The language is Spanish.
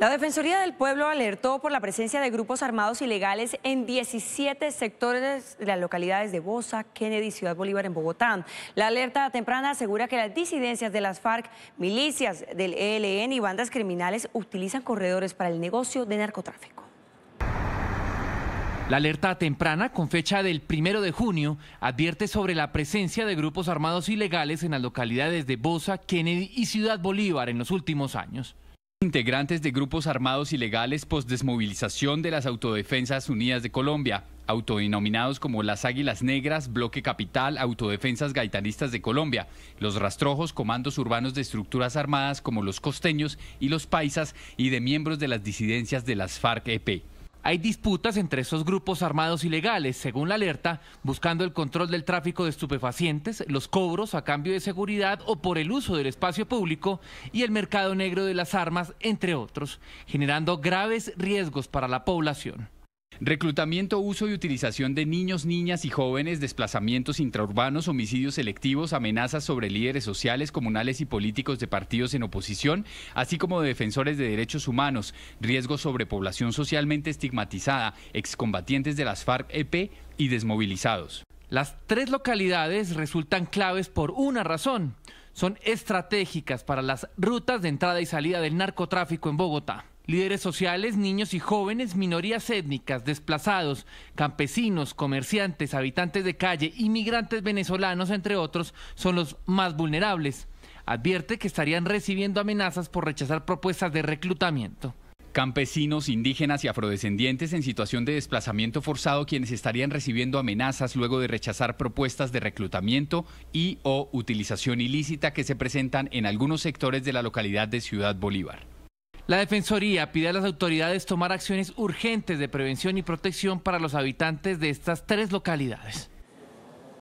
La Defensoría del Pueblo alertó por la presencia de grupos armados ilegales en 17 sectores de las localidades de Bosa, Kennedy y Ciudad Bolívar en Bogotá. La alerta temprana asegura que las disidencias de las FARC, milicias del ELN y bandas criminales utilizan corredores para el negocio de narcotráfico. La alerta temprana, con fecha del primero de junio, advierte sobre la presencia de grupos armados ilegales en las localidades de Bosa, Kennedy y Ciudad Bolívar en los últimos años. Integrantes de grupos armados ilegales post desmovilización de las Autodefensas Unidas de Colombia, autodenominados como las Águilas Negras, Bloque Capital, Autodefensas Gaitanistas de Colombia, los rastrojos, comandos urbanos de estructuras armadas como los costeños y los paisas y de miembros de las disidencias de las FARC-EP. Hay disputas entre esos grupos armados ilegales, según la alerta, buscando el control del tráfico de estupefacientes, los cobros a cambio de seguridad o por el uso del espacio público y el mercado negro de las armas, entre otros, generando graves riesgos para la población. Reclutamiento, uso y utilización de niños, niñas y jóvenes, desplazamientos intraurbanos, homicidios selectivos, amenazas sobre líderes sociales, comunales y políticos de partidos en oposición, así como de defensores de derechos humanos, riesgos sobre población socialmente estigmatizada, excombatientes de las FARC-EP y desmovilizados. Las tres localidades resultan claves por una razón. Son estratégicas para las rutas de entrada y salida del narcotráfico en Bogotá líderes sociales, niños y jóvenes, minorías étnicas, desplazados, campesinos, comerciantes, habitantes de calle, inmigrantes venezolanos, entre otros, son los más vulnerables. Advierte que estarían recibiendo amenazas por rechazar propuestas de reclutamiento. Campesinos, indígenas y afrodescendientes en situación de desplazamiento forzado quienes estarían recibiendo amenazas luego de rechazar propuestas de reclutamiento y o utilización ilícita que se presentan en algunos sectores de la localidad de Ciudad Bolívar. La Defensoría pide a las autoridades tomar acciones urgentes de prevención y protección para los habitantes de estas tres localidades.